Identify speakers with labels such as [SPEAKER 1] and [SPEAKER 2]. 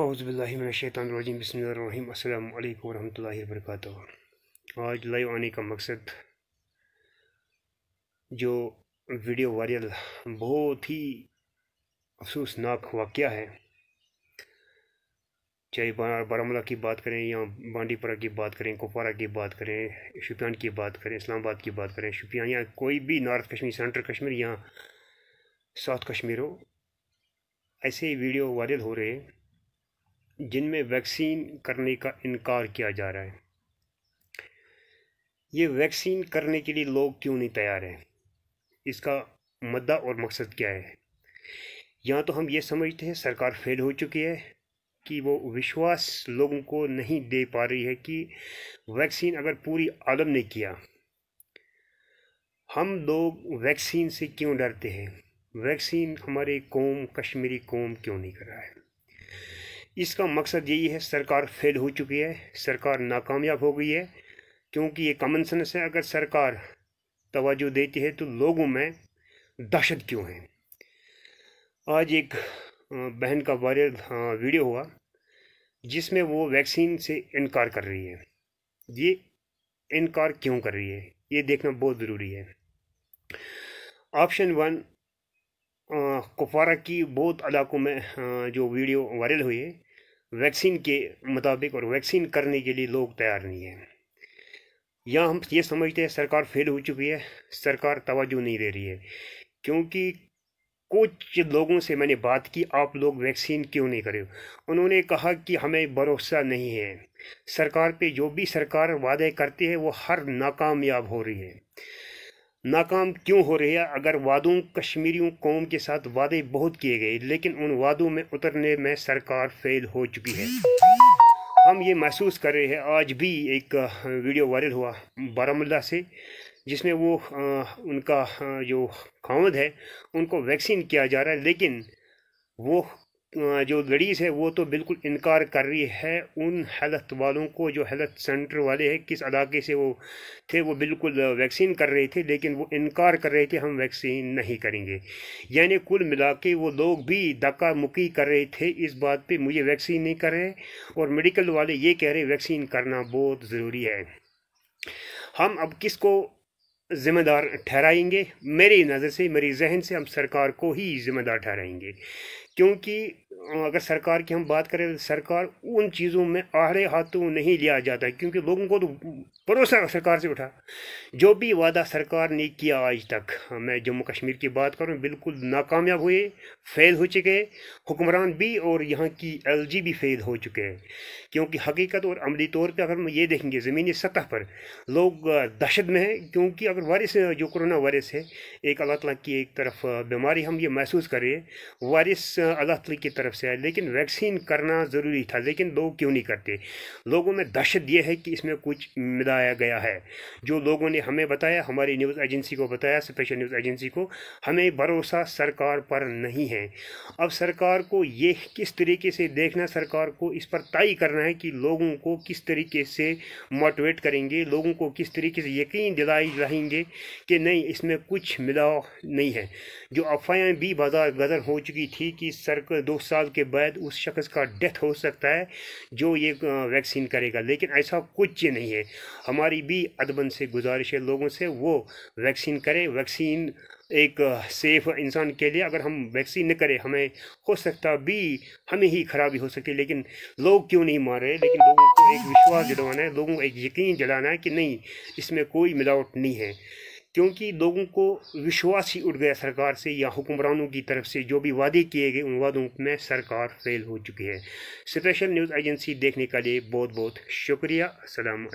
[SPEAKER 1] अज़बिल्लिमिनशैतरजीम बसमीम वरह वरहमल वर्क आज लाइव आने का मकसद जो वीडियो वायरल बहुत ही अफसोसनाक वाक़ है चाहे बारामूला की बात करें या बांडीपुरा की बात करें कुपवारा की बात करें शुपियान की बात करें इस्लामाबाद की बात करें शुपियान या कोई भी नॉर्थ कश्मीर सेंट्रल कश्मीर या साउथ कश्मीर हो ऐसे वीडियो वायरल हो रहे हैं जिनमें वैक्सीन करने का इनकार किया जा रहा है ये वैक्सीन करने के लिए लोग क्यों नहीं तैयार हैं इसका मद्दा और मकसद क्या है यहाँ तो हम ये समझते हैं सरकार फेल हो चुकी है कि वो विश्वास लोगों को नहीं दे पा रही है कि वैक्सीन अगर पूरी आलम ने किया हम लोग वैक्सीन से क्यों डरते हैं वैक्सीन हमारे कौम कश्मीरी कौम क्यों नहीं कर रहा है इसका मकसद यही है सरकार फेल हो चुकी है सरकार नाकामयाब हो गई है क्योंकि ये कॉमन सेंस है अगर सरकार तोज्जो देती है तो लोगों में दहशत क्यों है आज एक बहन का वायरल वीडियो हुआ जिसमें वो वैक्सीन से इनकार कर रही है ये इनकार क्यों कर रही है ये देखना बहुत ज़रूरी है ऑप्शन वन कुपवारा की बहुत इलाकों में जो वीडियो वायरल हुई है वैक्सीन के मुताबिक और वैक्सीन करने के लिए लोग तैयार नहीं हैं यहाँ हम ये समझते हैं सरकार फेल हो चुकी है सरकार तोज्जो नहीं दे रही है क्योंकि कुछ लोगों से मैंने बात की आप लोग वैक्सीन क्यों नहीं करे उन्होंने कहा कि हमें भरोसा नहीं है सरकार पे जो भी सरकार वादे करती है वो हर नाकामयाब हो रही है नाकाम क्यों हो रही है अगर वादों कश्मीरी कौम के साथ वादे बहुत किए गए लेकिन उन वादों में उतरने में सरकार फेल हो चुकी है हम ये महसूस कर रहे हैं आज भी एक वीडियो वायरल हुआ बारामूला से जिसमें वो आ, उनका जो खामद है उनको वैक्सीन किया जा रहा है लेकिन वो जो लड़ीज़ है वो तो बिल्कुल इनकार कर रही है उन हेल्थ वालों को जो हेल्थ सेंटर वाले हैं किस इलाके से वो थे वो बिल्कुल वैक्सीन कर रहे थे लेकिन वो इनकार कर रहे थे हम वैक्सीन नहीं करेंगे यानी कुल मिला के वो लोग भी धक्का मुक्की कर रहे थे इस बात पे मुझे वैक्सीन नहीं कर रहे और मेडिकल वाले ये कह रहे वैक्सीन करना बहुत ज़रूरी है हम अब को ज़िम्मेदार ठहराएंगे मेरी नज़र से मेरी जहन से हम सरकार को ही ज़िम्मेदार ठहराएंगे क्योंकि अगर सरकार की हम बात करें तो सरकार उन चीज़ों में आहरे हाथों नहीं लिया जाता है क्योंकि लोगों को तो भरोसा सरकार से उठा जो भी वादा सरकार ने किया आज तक मैं जम्मू कश्मीर की बात करूं बिल्कुल नाकामयाब हुए फेल हो चुके हुक्मरान भी और यहाँ की एल जी भी फेल हो चुके हैं क्योंकि हकीकत और अमली तौर पर अगर हम ये देखेंगे ज़मीनी सतह पर लोग दहशत में हैं क्योंकि अगर वायरस जो कोरोना वायरस है एक अल्लाह तला की एक तरफ बीमारी हम ये महसूस करें वायरस अल्लाह तला की तरफ से है लेकिन वैक्सीन करना ज़रूरी था लेकिन लोग क्यों नहीं करते लोगों में दहशत यह है कि इसमें कुछ मिलाया गया है जो लोगों ने हमें बताया हमारी न्यूज़ एजेंसी को बताया स्पेशल न्यूज़ एजेंसी को हमें भरोसा सरकार पर नहीं है अब सरकार को ये किस तरीके से देखना सरकार को इस पर तय करना है कि लोगों को किस तरीके से मोटिवेट करेंगे लोगों को किस तरीके से यकीन दिलाई रहेंगे कि नहीं इसमें कुछ मिला नहीं है जो अफवाहें भी बाजार गदर हो चुकी थी कि इस सर्कल दो साल के बाद उस शख्स का डेथ हो सकता है जो ये वैक्सीन करेगा लेकिन ऐसा कुछ नहीं है हमारी भी अदबन से गुजारिश है लोगों से वो वैक्सीन करें वैक्सीन एक सेफ इंसान के लिए अगर हम वैक्सीन न करें हमें हो सकता भी हमें ही खराबी हो सकती है लेकिन लोग क्यों नहीं मार रहे लेकिन लोगों को एक विश्वास दिलवाना है लोगों को एक यकीन दिलाना है कि नहीं इसमें कोई मिलावट नहीं है क्योंकि लोगों को विश्वास ही उठ गया सरकार से या हुक्मरानों की तरफ से जो भी वादे किए गए उन वादों में सरकार फेल हो चुकी है स्पेशल न्यूज़ एजेंसी देखने के लिए बहुत बहुत शुक्रिया असलकम